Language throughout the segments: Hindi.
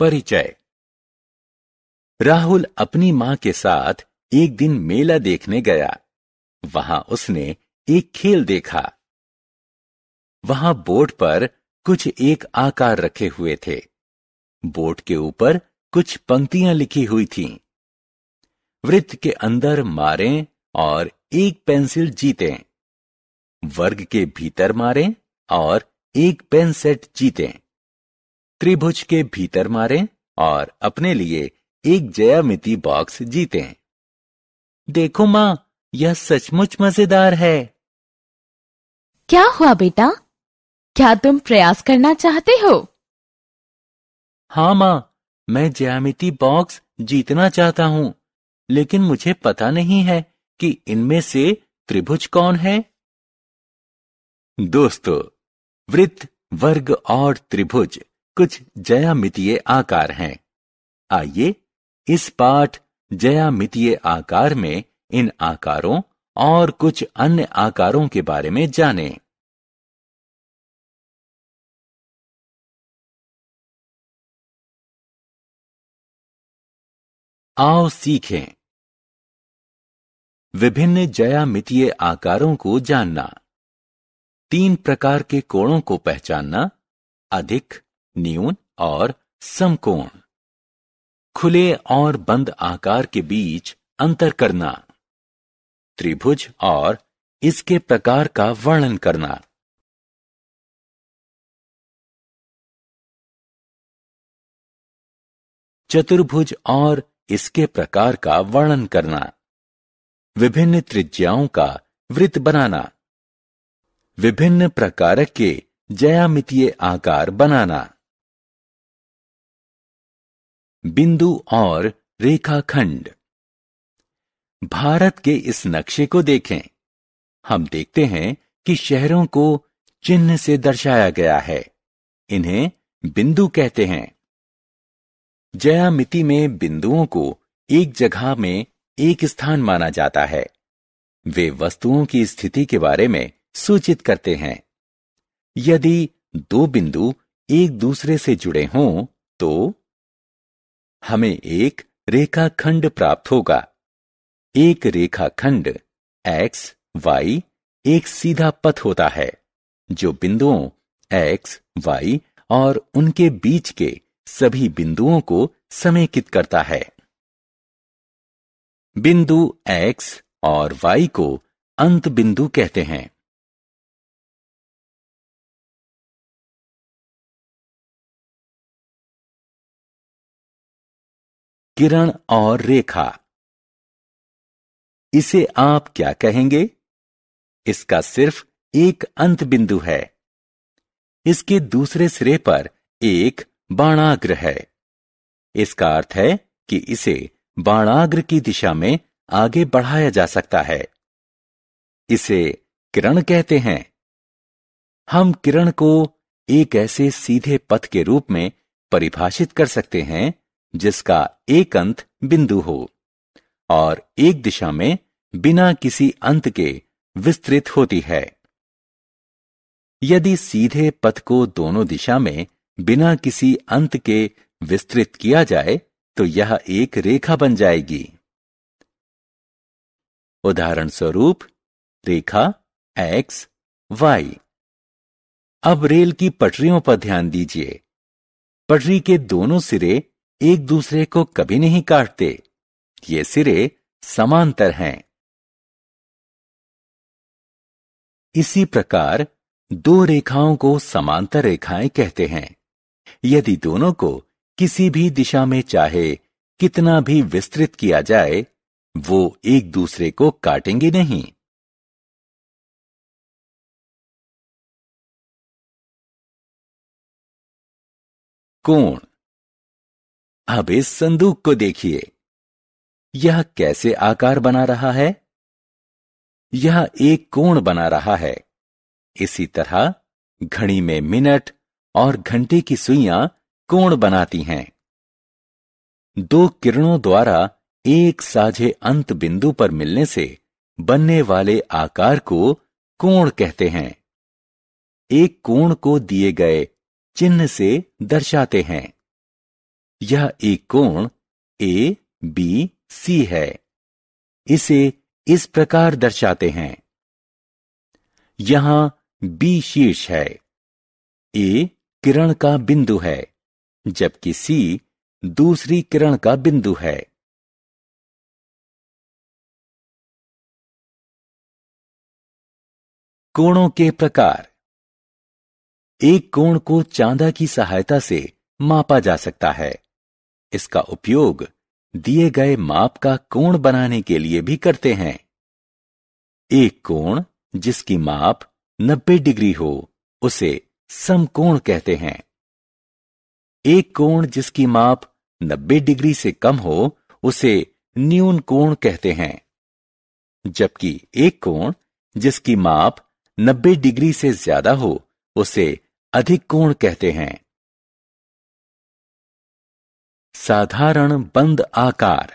परिचय राहुल अपनी मां के साथ एक दिन मेला देखने गया वहां उसने एक खेल देखा वहां बोट पर कुछ एक आकार रखे हुए थे बोट के ऊपर कुछ पंक्तियां लिखी हुई थीं। वृत्त के अंदर मारें और एक पेंसिल जीतें वर्ग के भीतर मारें और एक पेन सेट जीतें त्रिभुज के भीतर मारें और अपने लिए एक जयामिति बॉक्स जीतें। देखो माँ यह सचमुच मजेदार है क्या हुआ बेटा क्या तुम प्रयास करना चाहते हो हाँ माँ मैं ज्यामिति बॉक्स जीतना चाहता हूँ लेकिन मुझे पता नहीं है कि इनमें से त्रिभुज कौन है दोस्तों वृत्त वर्ग और त्रिभुज कुछ जयामितीय आकार हैं आइए इस पाठ जयामितीय आकार में इन आकारों और कुछ अन्य आकारों के बारे में जानें। आओ सीखें विभिन्न जयामितीय आकारों को जानना तीन प्रकार के कोणों को पहचानना अधिक न्यून और समकोण खुले और बंद आकार के बीच अंतर करना त्रिभुज और इसके प्रकार का वर्णन करना चतुर्भुज और इसके प्रकार का वर्णन करना विभिन्न त्रिज्याओं का वृत्त बनाना विभिन्न प्रकार के जयामितीय आकार बनाना बिंदु और रेखाखंड भारत के इस नक्शे को देखें हम देखते हैं कि शहरों को चिन्ह से दर्शाया गया है इन्हें बिंदु कहते हैं जयामिति में बिंदुओं को एक जगह में एक स्थान माना जाता है वे वस्तुओं की स्थिति के बारे में सूचित करते हैं यदि दो बिंदु एक दूसरे से जुड़े हों तो हमें एक रेखाखंड प्राप्त होगा एक रेखाखंड एक्स वाई एक सीधा पथ होता है जो बिंदुओं एक्स वाई और उनके बीच के सभी बिंदुओं को समेकित करता है बिंदु एक्स और वाई को अंत बिंदु कहते हैं किरण और रेखा इसे आप क्या कहेंगे इसका सिर्फ एक अंत बिंदु है इसके दूसरे सिरे पर एक बाणाग्र है इसका अर्थ है कि इसे बाणाग्र की दिशा में आगे बढ़ाया जा सकता है इसे किरण कहते हैं हम किरण को एक ऐसे सीधे पथ के रूप में परिभाषित कर सकते हैं जिसका एक अंत बिंदु हो और एक दिशा में बिना किसी अंत के विस्तृत होती है यदि सीधे पथ को दोनों दिशा में बिना किसी अंत के विस्तृत किया जाए तो यह एक रेखा बन जाएगी उदाहरण स्वरूप रेखा एक्स वाई अब रेल की पटरियों पर ध्यान दीजिए पटरी के दोनों सिरे एक दूसरे को कभी नहीं काटते ये सिरे समांतर हैं इसी प्रकार दो रेखाओं को समांतर रेखाएं कहते हैं यदि दोनों को किसी भी दिशा में चाहे कितना भी विस्तृत किया जाए वो एक दूसरे को काटेंगे नहीं कोण अब इस संदूक को देखिए यह कैसे आकार बना रहा है यह एक कोण बना रहा है इसी तरह घड़ी में मिनट और घंटे की सुइयां कोण बनाती हैं दो किरणों द्वारा एक साझे अंत बिंदु पर मिलने से बनने वाले आकार को कोण कहते हैं एक कोण को दिए गए चिन्ह से दर्शाते हैं यह एक कोण ए बी सी है इसे इस प्रकार दर्शाते हैं यहां बी शीर्ष है ए किरण का बिंदु है जबकि सी दूसरी किरण का बिंदु है कोणों के प्रकार एक कोण को चांदा की सहायता से मापा जा सकता है इसका उपयोग दिए गए माप का कोण बनाने के लिए भी करते हैं एक कोण जिसकी माप 90 डिग्री हो उसे समकोण कहते हैं एक कोण जिसकी माप 90 डिग्री से कम हो उसे न्यून कोण कहते हैं जबकि एक कोण जिसकी माप 90 डिग्री से ज्यादा हो उसे अधिक कोण कहते हैं साधारण बंद आकार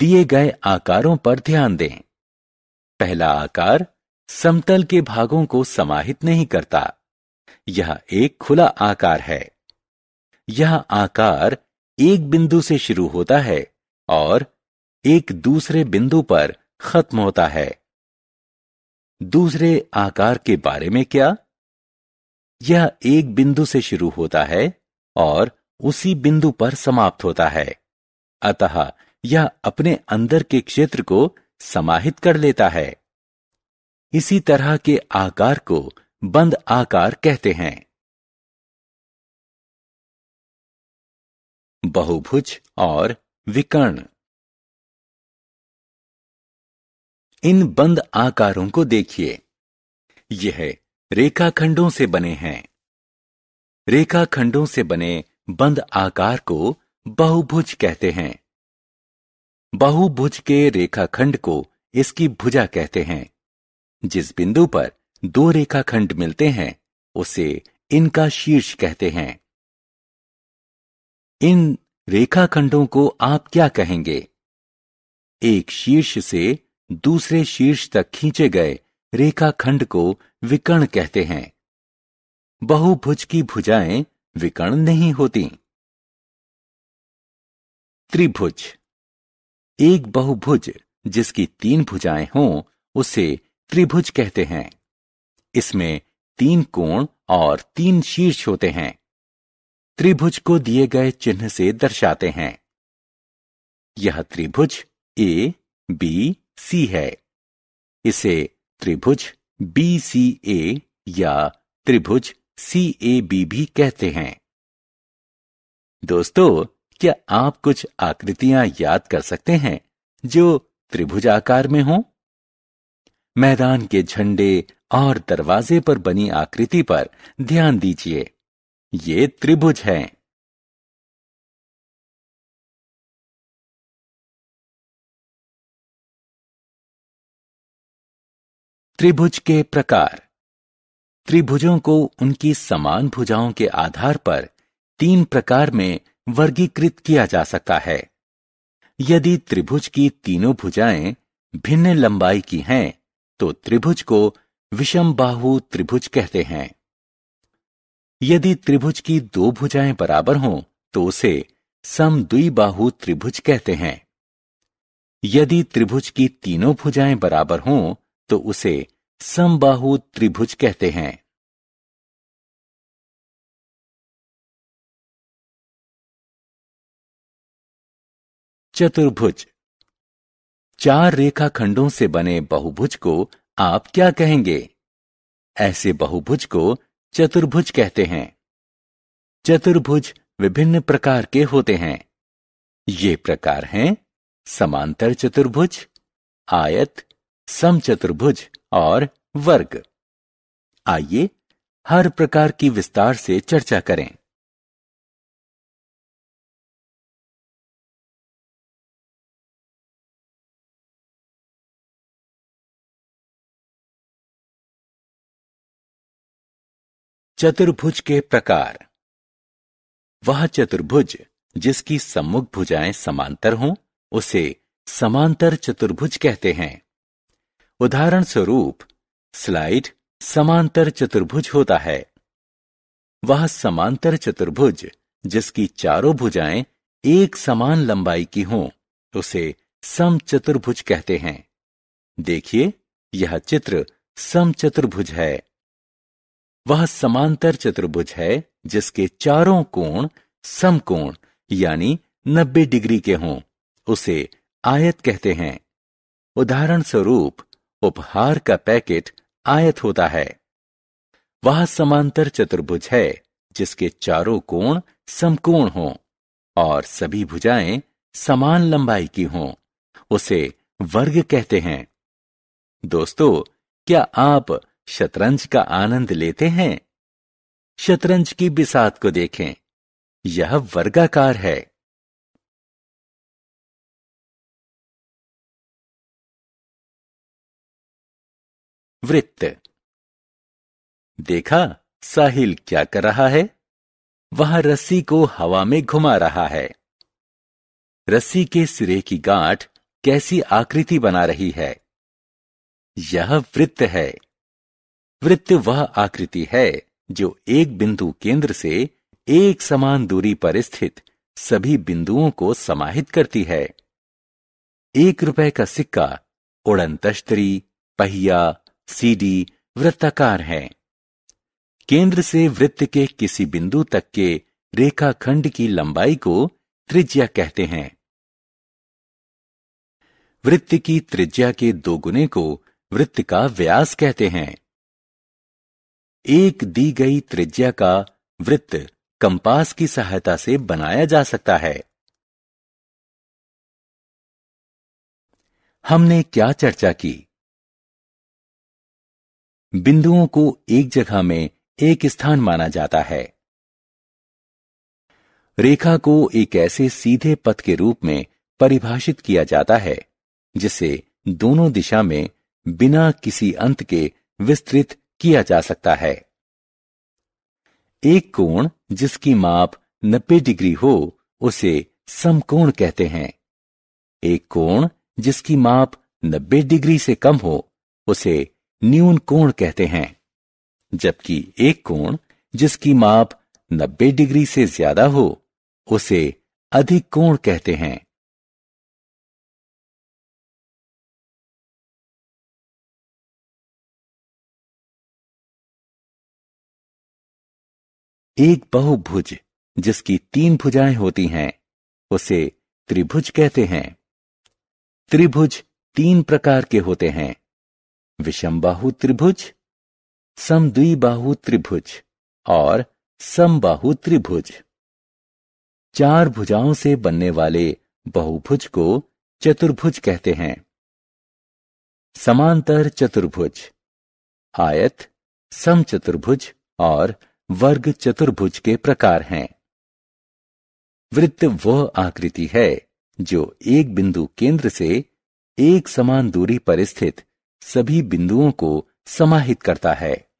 दिए गए आकारों पर ध्यान दें पहला आकार समतल के भागों को समाहित नहीं करता यह एक खुला आकार है यह आकार एक बिंदु से शुरू होता है और एक दूसरे बिंदु पर खत्म होता है दूसरे आकार के बारे में क्या यह एक बिंदु से शुरू होता है और उसी बिंदु पर समाप्त होता है अतः यह अपने अंदर के क्षेत्र को समाहित कर लेता है इसी तरह के आकार को बंद आकार कहते हैं बहुभुज और विकर्ण इन बंद आकारों को देखिए यह रेखाखंडों से बने हैं रेखाखंडों से बने बंद आकार को बहुभुज कहते हैं बहुभुज के रेखाखंड को इसकी भुजा कहते हैं जिस बिंदु पर दो रेखाखंड मिलते हैं उसे इनका शीर्ष कहते हैं इन रेखाखंडों को आप क्या कहेंगे एक शीर्ष से दूसरे शीर्ष तक खींचे गए रेखाखंड को विकर्ण कहते हैं बहुभुज की भुजाएं विकर्ण नहीं होती त्रिभुज एक बहुभुज जिसकी तीन भुजाएं हों उसे त्रिभुज कहते हैं इसमें तीन कोण और तीन शीर्ष होते हैं त्रिभुज को दिए गए चिन्ह से दर्शाते हैं यह त्रिभुज ए बी सी है इसे त्रिभुज बी सी ए या त्रिभुज सी ए बी भी कहते हैं दोस्तों क्या आप कुछ आकृतियां याद कर सकते हैं जो त्रिभुज आकार में हों मैदान के झंडे और दरवाजे पर बनी आकृति पर ध्यान दीजिए ये त्रिभुज है त्रिभुज के प्रकार त्रिभुजों को उनकी समान भुजाओं के आधार पर तीन प्रकार में वर्गीकृत किया जा सकता है यदि त्रिभुज की तीनों भुजाएं भिन्न लंबाई की हैं तो त्रिभुज को विषम बाहु त्रिभुज कहते हैं यदि त्रिभुज की दो भुजाएं बराबर हों तो उसे बाहु त्रिभुज कहते हैं यदि त्रिभुज की तीनों भुजाएं बराबर हों तो उसे समबाहु त्रिभुज कहते हैं चतुर्भुज चार रेखाखंडों से बने बहुभुज को आप क्या कहेंगे ऐसे बहुभुज को चतुर्भुज कहते हैं चतुर्भुज विभिन्न प्रकार के होते हैं ये प्रकार हैं समांतर चतुर्भुज आयत समचतुर्भुज और वर्ग आइए हर प्रकार की विस्तार से चर्चा करें चतुर्भुज के प्रकार वह चतुर्भुज जिसकी सम्मुख भुजाएं समांतर हों उसे समांतर चतुर्भुज कहते हैं उदाहरण स्वरूप स्लाइड समांतर चतुर्भुज होता है वह समांतर चतुर्भुज जिसकी चारों भुजाएं एक समान लंबाई की हों उसे सम चतुर्भुज कहते हैं देखिए यह चित्र सम चतुर्भुज है वह समांतर चतुर्भुज है जिसके चारों कोण समकोण यानी 90 डिग्री के हों उसे आयत कहते हैं उदाहरण स्वरूप उपहार का पैकेट आयत होता है वह समांतर चतुर्भुज है जिसके चारों कोण समकोण हों और सभी भुजाएं समान लंबाई की हों उसे वर्ग कहते हैं दोस्तों क्या आप शतरंज का आनंद लेते हैं शतरंज की बिसात को देखें यह वर्गाकार है वृत्त देखा साहिल क्या कर रहा है वह रस्सी को हवा में घुमा रहा है रस्सी के सिरे की गांठ कैसी आकृति बना रही है यह वृत्त है वृत्त वह आकृति है जो एक बिंदु केंद्र से एक समान दूरी पर स्थित सभी बिंदुओं को समाहित करती है एक रुपए का सिक्का उड़न तश्तरी पहिया सीडी वृत्ताकार है केंद्र से वृत्त के किसी बिंदु तक के रेखाखंड की लंबाई को त्रिज्या कहते हैं वृत्त की त्रिज्या के दोगुने को वृत्त का व्यास कहते हैं एक दी गई त्रिज्या का वृत्त कंपास की सहायता से बनाया जा सकता है हमने क्या चर्चा की बिंदुओं को एक जगह में एक स्थान माना जाता है रेखा को एक ऐसे सीधे पथ के रूप में परिभाषित किया जाता है जिसे दोनों दिशा में बिना किसी अंत के विस्तृत किया जा सकता है एक कोण जिसकी माप 90 डिग्री हो उसे समकोण कहते हैं एक कोण जिसकी माप 90 डिग्री से कम हो उसे न्यून कोण कहते हैं जबकि एक कोण जिसकी माप 90 डिग्री से ज्यादा हो उसे अधिक कोण कहते हैं एक बहुभुज जिसकी तीन भुजाएं होती हैं उसे त्रिभुज कहते हैं त्रिभुज तीन प्रकार के होते हैं विषमबाहु त्रिभुज समद्विबाहु त्रिभुज और समबाहु त्रिभुज चार भुजाओं से बनने वाले बहुभुज को चतुर्भुज कहते हैं समांतर चतुर्भुज आयत समचतुर्भुज और वर्ग चतुर्भुज के प्रकार हैं वृत्त वह आकृति है जो एक बिंदु केंद्र से एक समान दूरी पर स्थित सभी बिंदुओं को समाहित करता है